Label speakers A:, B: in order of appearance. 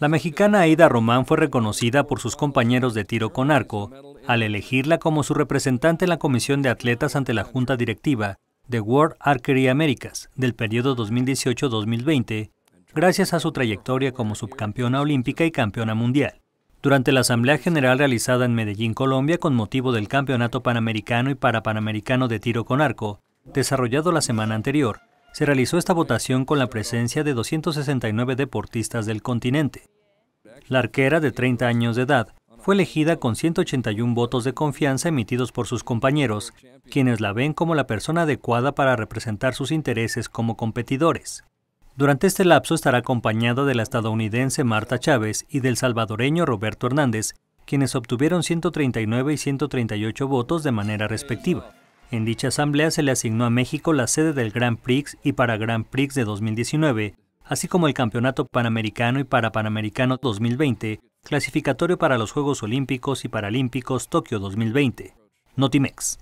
A: La mexicana Aida Román fue reconocida por sus compañeros de tiro con arco al elegirla como su representante en la Comisión de Atletas ante la Junta Directiva de World Archery Americas del periodo 2018-2020, gracias a su trayectoria como subcampeona olímpica y campeona mundial. Durante la Asamblea General realizada en Medellín, Colombia, con motivo del Campeonato Panamericano y Parapanamericano de Tiro con Arco, desarrollado la semana anterior, se realizó esta votación con la presencia de 269 deportistas del continente. La arquera de 30 años de edad fue elegida con 181 votos de confianza emitidos por sus compañeros, quienes la ven como la persona adecuada para representar sus intereses como competidores. Durante este lapso estará acompañada de la estadounidense Marta Chávez y del salvadoreño Roberto Hernández, quienes obtuvieron 139 y 138 votos de manera respectiva. En dicha asamblea se le asignó a México la sede del Grand Prix y para Grand Prix de 2019, así como el Campeonato Panamericano y para Panamericano 2020, clasificatorio para los Juegos Olímpicos y Paralímpicos Tokio 2020. Notimex.